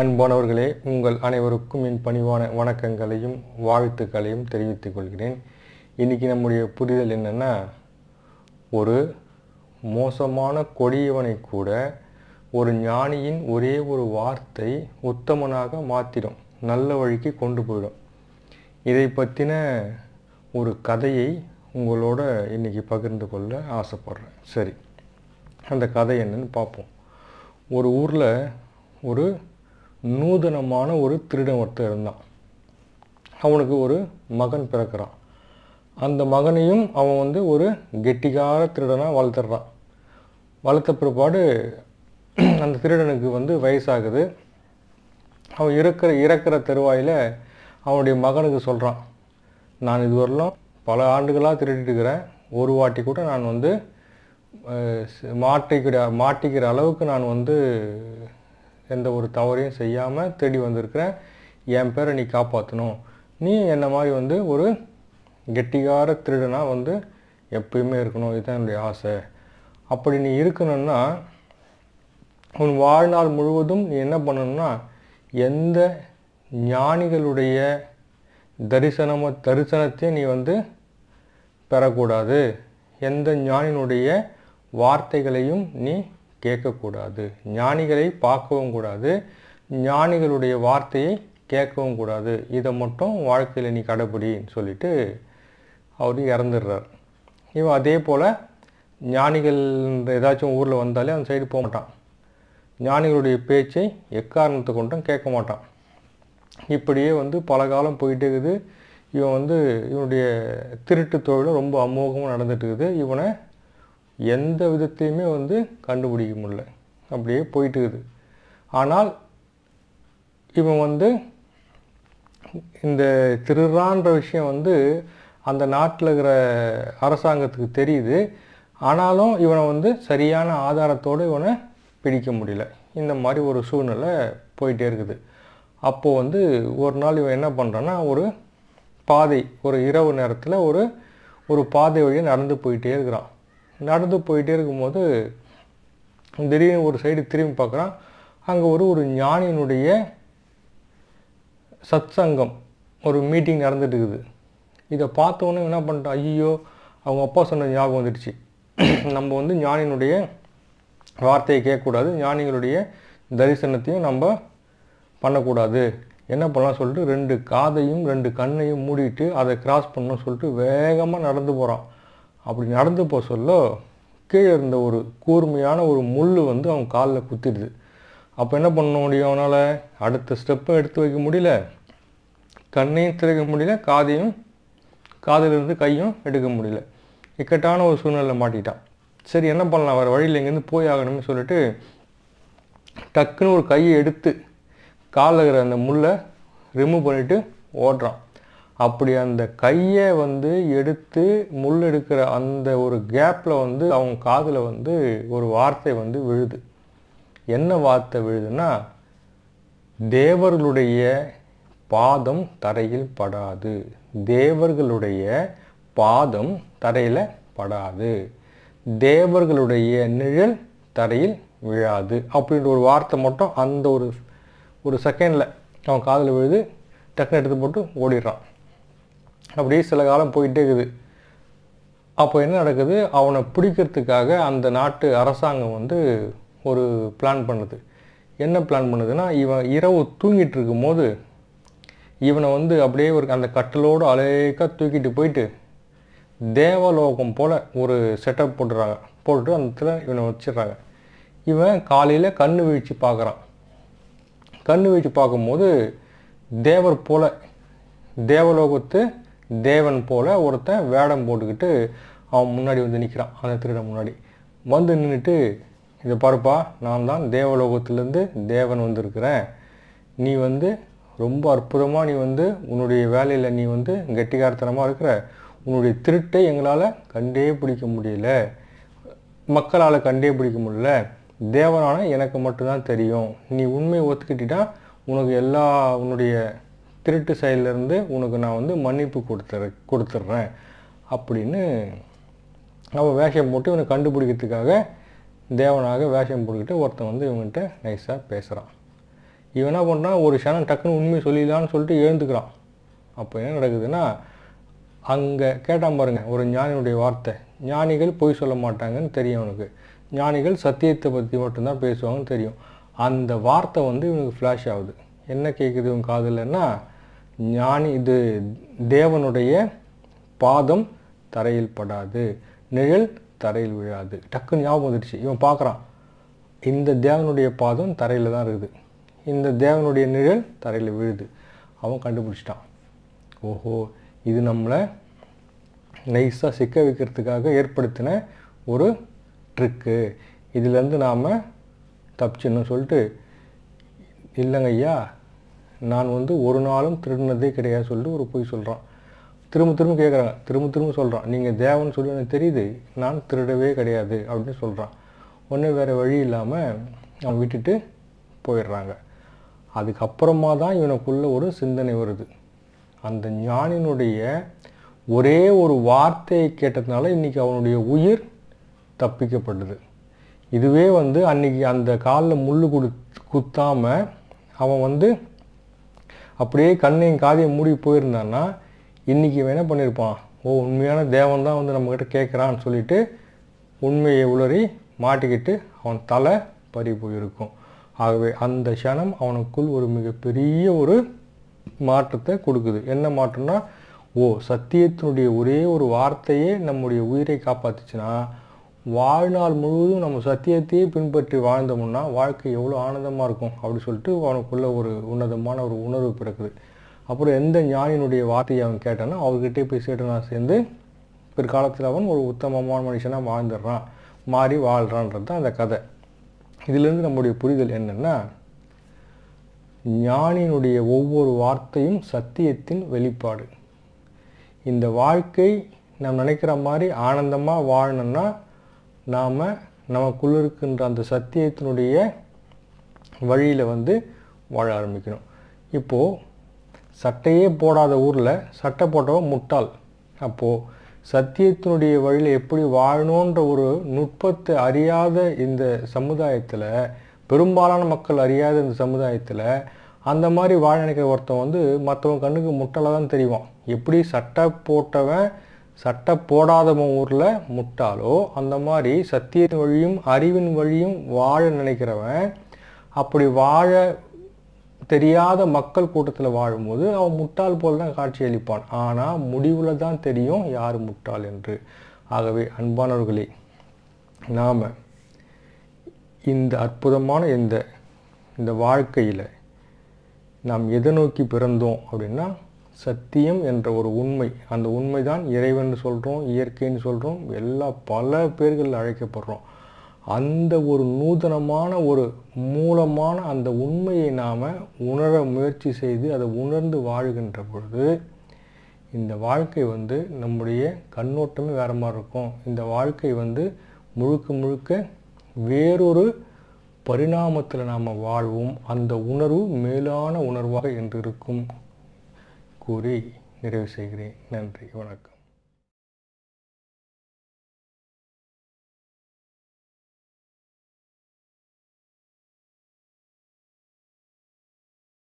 அன்பானவர்களே உங்கள் அனைவருக்கும் என் பணிவான வணக்கங்களையும் வாழ்த்துக்களையும் தெரிவித்துக் கொள்கிறேன் இன்றைக்கி நம்முடைய புரிதல் என்னென்னா ஒரு மோசமான கொடியவனை கூட ஒரு ஞானியின் ஒரே ஒரு வார்த்தை உத்தமனாக மாற்றிடும் நல்ல வழிக்கு கொண்டு போயிடும் இதை பற்றின ஒரு கதையை உங்களோட இன்றைக்கி பகிர்ந்து கொள்ள ஆசைப்பட்றேன் சரி அந்த கதை என்னன்னு பார்ப்போம் ஒரு ஊரில் ஒரு நூதனமான ஒரு திருடன் ஒருத்தர் இருந்தான் அவனுக்கு ஒரு மகன் பிறக்கிறான் அந்த மகனையும் அவன் வந்து ஒரு கெட்டிக்கார திருடனாக வளர்த்துறான் வளர்த்த பிற்பாடு அந்த திருடனுக்கு வந்து வயசாகுது அவன் இறக்கிற இறக்கிற தருவாயில் அவனுடைய மகனுக்கு சொல்கிறான் நான் இதுவரையிலும் பல ஆண்டுகளாக திருடிட்டுருக்கிறேன் இருக்கிறேன் ஒரு வாட்டி கூட நான் வந்து மாட்டிக்கிற மாட்டிக்கிற அளவுக்கு நான் வந்து எந்த ஒரு தவறையும் செய்யாமல் தேடி வந்திருக்கிறேன் என் பேரை நீ காப்பாற்றணும் நீ என்னை மாதிரி வந்து ஒரு கெட்டிகார திருடனாக வந்து எப்பயுமே இருக்கணும் இதுதான் என்னுடைய ஆசை அப்படி நீ இருக்கணும்னா உன் வாழ்நாள் முழுவதும் நீ என்ன பண்ணணும்னா எந்த ஞானிகளுடைய தரிசனமோ தரிசனத்தையும் நீ வந்து பெறக்கூடாது எந்த ஞானினுடைய வார்த்தைகளையும் நீ கேட்கக்கூடாது ஞானிகளை பார்க்கவும் கூடாது ஞானிகளுடைய வார்த்தையை கேட்கவும் கூடாது இதை மட்டும் வாழ்க்கையில் நீ கடைபிடின்னு சொல்லிட்டு அவர் இறந்துடுறார் இவன் அதே போல் ஞானிகள் ஏதாச்சும் ஊரில் வந்தாலே அந்த சைடு போக மாட்டான் ஞானிகளுடைய பேச்சை எக்காரணத்தை கொண்டும் கேட்க மாட்டான் இப்படியே வந்து பல காலம் போயிட்டு இருக்குது இவன் வந்து இவனுடைய திருட்டு தொழிலும் ரொம்ப அமோகமாக நடந்துட்டுருக்குது இவனை எந்த விதத்தையுமே வந்து கண்டுபிடிக்க முடியல அப்படியே போயிட்டுக்குது ஆனால் இவன் வந்து இந்த திருறான்ற விஷயம் வந்து அந்த நாட்டில் இருக்கிற அரசாங்கத்துக்கு தெரியுது ஆனாலும் இவனை வந்து சரியான ஆதாரத்தோடு இவனை பிடிக்க முடியல இந்த மாதிரி ஒரு சூழ்நிலை போயிட்டே இருக்குது அப்போது வந்து ஒரு நாள் இவன் என்ன பண்ணுறான்னா ஒரு பாதை ஒரு இரவு நேரத்தில் ஒரு ஒரு பாதை வழியை நடந்து போயிட்டே இருக்கிறான் நடந்து போயிட்டே இருக்கும்போது திடீர்னு ஒரு சைடு திரும்பி பார்க்குறான் அங்கே ஒரு ஒரு ஞானியினுடைய சத் சங்கம் ஒரு மீட்டிங் நடந்துட்டுருக்குது இருக்குது இதை பார்த்தோன்னே என்ன பண்ணிட்டான் ஐயோ அவங்க அப்பா சொன்ன ஞாபகம் வந்துடுச்சு நம்ம வந்து ஞானியினுடைய வார்த்தையை கேட்கக்கூடாது ஞானிகளுடைய தரிசனத்தையும் நம்ம பண்ணக்கூடாது என்ன பண்ணலாம் சொல்லிட்டு ரெண்டு காதையும் ரெண்டு கண்ணையும் மூடிட்டு அதை கிராஸ் பண்ணணும்னு சொல்லிட்டு வேகமாக நடந்து போகிறான் அப்படி நடந்து போக சொல்ல கீழே இருந்த ஒரு கூர்மையான ஒரு முள் வந்து அவன் காலில் குத்திடுது அப்போ என்ன பண்ண முடியும் அவனால் அடுத்த ஸ்டெப்பும் எடுத்து வைக்க முடியல கண்ணையும் திறக்க முடியல காதையும் காதிலிருந்து கையும் எடுக்க முடியல இக்கட்டான ஒரு சூழ்நிலை மாட்டிட்டான் சரி என்ன பண்ணலாம் வேறு வழியில் இங்கேருந்து போய் ஆகணும்னு சொல்லிட்டு டக்குன்னு ஒரு கையை எடுத்து காலில் இருக்கிற அந்த முள்ளை ரிமூவ் பண்ணிவிட்டு ஓடுறான் அப்படி அந்த கையை வந்து எடுத்து முள் எடுக்கிற அந்த ஒரு கேப்பில் வந்து அவங்க காதில் வந்து ஒரு வார்த்தை வந்து விழுது என்ன வார்த்தை விழுதுன்னா தேவர்களுடைய பாதம் தரையில் படாது தேவர்களுடைய பாதம் தரையில் படாது தேவர்களுடைய நிழல் தரையில் விழாது அப்படின்ற ஒரு வார்த்தை மட்டும் அந்த ஒரு ஒரு செகண்டில் அவன் காதில் விழுது டக்குன்னு எடுத்து போட்டு ஓடிடுறான் அப்படியே சில காலம் போயிட்டே இருக்குது அப்போ என்ன நடக்குது அவனை பிடிக்கிறதுக்காக அந்த நாட்டு அரசாங்கம் வந்து ஒரு பிளான் பண்ணுது என்ன பிளான் பண்ணுதுன்னா இவன் இரவு தூங்கிட்டு போது இவனை வந்து அப்படியே ஒரு அந்த கட்டலோடு அலேக்காக தூக்கிட்டு போயிட்டு தேவலோகம் போல் ஒரு செட்டப் போட்டுறாங்க போட்டுட்டு அந்த இடத்துல இவனை வச்சிடுறாங்க இவன் காலையில் கண்ணு வீழ்ச்சி பார்க்குறான் கண்ணு வீழ்ச்சி பார்க்கும்போது தேவர் போல் தேவலோகத்து தேவன் போல் ஒருத்தன் வேடம் போட்டுக்கிட்டு அவன் முன்னாடி வந்து நிற்கிறான் அந்த திருட முன்னாடி வந்து நின்றுட்டு இதை பாருப்பா நான் தான் தேவலோகத்திலேருந்து தேவன் வந்திருக்கிறேன் நீ வந்து ரொம்ப அற்புதமாக நீ வந்து உன்னுடைய வேலையில் நீ வந்து கெட்டிகாரத்தனமாக இருக்கிற உன்னுடைய திருட்டை எங்களால் கண்டே பிடிக்க முடியல மக்களால் கண்டே பிடிக்க முடியல தேவனான எனக்கு மட்டும்தான் தெரியும் நீ உண்மையை ஒத்துக்கிட்டா உனக்கு எல்லா உன்னுடைய திருட்டு சைட்லேருந்து உனக்கு நான் வந்து மன்னிப்பு கொடுத்துற கொடுத்துட்றேன் அப்படின்னு அவன் வேஷம் போட்டு இவனை கண்டுபிடிக்கிறதுக்காக தேவனாக வேஷம் போட்டுக்கிட்டு ஒருத்தன் வந்து இவங்ககிட்ட நைஸாக பேசுகிறான் இவன் என்ன பண்ணுறான் ஒரு சனம் டக்குன்னு உண்மையை சொல்லிடலான்னு சொல்லிட்டு எழுந்துக்கிறான் அப்போ என்ன நடக்குதுன்னா அங்கே கேட்டான் பாருங்க ஒரு ஞானியுடைய வார்த்தை ஞானிகள் பொய் சொல்ல மாட்டாங்கன்னு தெரியும் அவனுக்கு ஞானிகள் சத்தியத்தை பற்றி மட்டும்தான் பேசுவாங்கன்னு தெரியும் அந்த வார்த்தை வந்து இவனுக்கு ஃப்ளாஷ் ஆகுது என்ன கேட்குது இவன் காதலன்னா ஞானி இது தேவனுடைய பாதம் தரையில் படாது நிழல் தரையில் விழாது டக்குன்னு ஞாபகம் வந்துடுச்சு இவன் பார்க்குறான் இந்த தேவனுடைய பாதம் தரையில் தான் இருக்குது இந்த தேவனுடைய நிழல் தரையில் விழுது அவன் கண்டுபிடிச்சிட்டான் ஓஹோ இது நம்மளை நைஸாக சிக்க வைக்கிறதுக்காக ஏற்படுத்தின ஒரு ட்ரிக்கு இதிலேருந்து நாம் தப்பிச்சுன்னு சொல்லிட்டு இல்லைங்க ஐயா நான் வந்து ஒரு நாளும் திருடினதே கிடையாது சொல்லிட்டு ஒரு பொய் சொல்கிறான் திரும்ப திரும்ப கேட்குறாங்க திரும்ப திரும்ப சொல்கிறான் நீங்கள் தேவன் சொல்லி எனக்கு தெரியுது நான் திருடவே கிடையாது அப்படின்னு சொல்கிறான் ஒன்றும் வேறு வழி இல்லாமல் அவன் விட்டுட்டு போயிடுறாங்க அதுக்கப்புறமா தான் இவனுக்குள்ளே ஒரு சிந்தனை வருது அந்த ஞானினுடைய ஒரே ஒரு வார்த்தையை கேட்டதுனால இன்றைக்கி அவனுடைய உயிர் தப்பிக்கப்படுது இதுவே வந்து அன்றைக்கி அந்த காலில் முள் குடு குத்தாமல் அவன் வந்து அப்படியே கண்ணையும் காதையும் மூடி போயிருந்தான்னா இன்றைக்கி வேணால் என்ன பண்ணியிருப்பான் ஓ உண்மையான தேவன் தான் வந்து நம்மக்கிட்ட கேட்குறான்னு சொல்லிட்டு உண்மையை உளறி மாட்டிக்கிட்டு அவன் தலை பறி போயிருக்கும் ஆகவே அந்த க்ஷணம் அவனுக்குள் ஒரு மிகப்பெரிய ஒரு மாற்றத்தை கொடுக்குது என்ன மாற்றம்னா ஓ சத்தியத்தினுடைய ஒரே ஒரு வார்த்தையே நம்முடைய உயிரை காப்பாற்றுச்சுன்னா வாழ்நாள் முழுவதும் நம்ம சத்தியத்தையே பின்பற்றி வாழ்ந்தோம்னா வாழ்க்கை எவ்வளோ ஆனந்தமாக இருக்கும் அப்படி சொல்லிட்டு அவனுக்குள்ள ஒரு உன்னதமான ஒரு உணர்வு பிறக்குது அப்புறம் எந்த ஞானியினுடைய வார்த்தையை அவன் கேட்டானோ அவர்கிட்டே போய் நான் சேர்ந்து பிற்காலத்தில் அவன் ஒரு உத்தமமான மனுஷனாக வாழ்ந்துடுறான் மாறி வாழ்கிறான்றது தான் அந்த கதை இதிலிருந்து நம்முடைய புரிதல் என்னென்னா ஞானியினுடைய ஒவ்வொரு வார்த்தையும் சத்தியத்தின் வெளிப்பாடு இந்த வாழ்க்கை நாம் நினைக்கிற மாதிரி ஆனந்தமாக வாழணும்னா நாம் நமக்குள்ள இருக்கின்ற அந்த சத்தியத்தினுடைய வழியில் வந்து வாழ ஆரம்பிக்கணும் இப்போது சட்டையே போடாத ஊரில் சட்டை போட்டவன் முட்டாள் அப்போது சத்தியத்தினுடைய வழியில் எப்படி வாழணுன்ற ஒரு நுட்பத்தை அறியாத இந்த சமுதாயத்தில் பெரும்பாலான மக்கள் அறியாத இந்த சமுதாயத்தில் அந்த மாதிரி வாழ நினைக்கிற ஒருத்தன் வந்து மற்றவன் கண்ணுக்கு முட்டலாக தான் தெரியும் எப்படி சட்டை போட்டவன் சட்ட போடாதவன் ஊரில் முட்டாளோ அந்த மாதிரி சத்தியத்தின் வழியும் அறிவின் வழியும் வாழ நினைக்கிறவன் அப்படி வாழ தெரியாத மக்கள் கூட்டத்தில் வாழும்போது அவன் முட்டாள் போல் தான் காட்சியளிப்பான் ஆனால் முடிவில் தான் தெரியும் யார் முட்டாள் என்று ஆகவே அன்பானவர்களே நாம் இந்த அற்புதமான இந்த இந்த வாழ்க்கையில் நாம் எதை நோக்கி பிறந்தோம் அப்படின்னா சத்தியம் என்ற ஒரு உண்மை அந்த உண்மை தான் இறைவன் சொல்கிறோம் இயற்கைன்னு சொல்கிறோம் எல்லா பல பேர்கள் அழைக்கப்படுறோம் அந்த ஒரு நூதனமான ஒரு மூலமான அந்த உண்மையை நாம் உணர முயற்சி செய்து அதை உணர்ந்து வாழ்கின்ற பொழுது இந்த வாழ்க்கை வந்து நம்முடைய கண்ணோட்டமே வேறு மாதிரி இருக்கும் இந்த வாழ்க்கை வந்து முழுக்க முழுக்க வேறொரு பரிணாமத்தில் நாம் வாழ்வோம் அந்த உணர்வு மேலான உணர்வாக என்று இருக்கும் கூறி நிறைவு செய்கிறேன் நன்றி வணக்கம்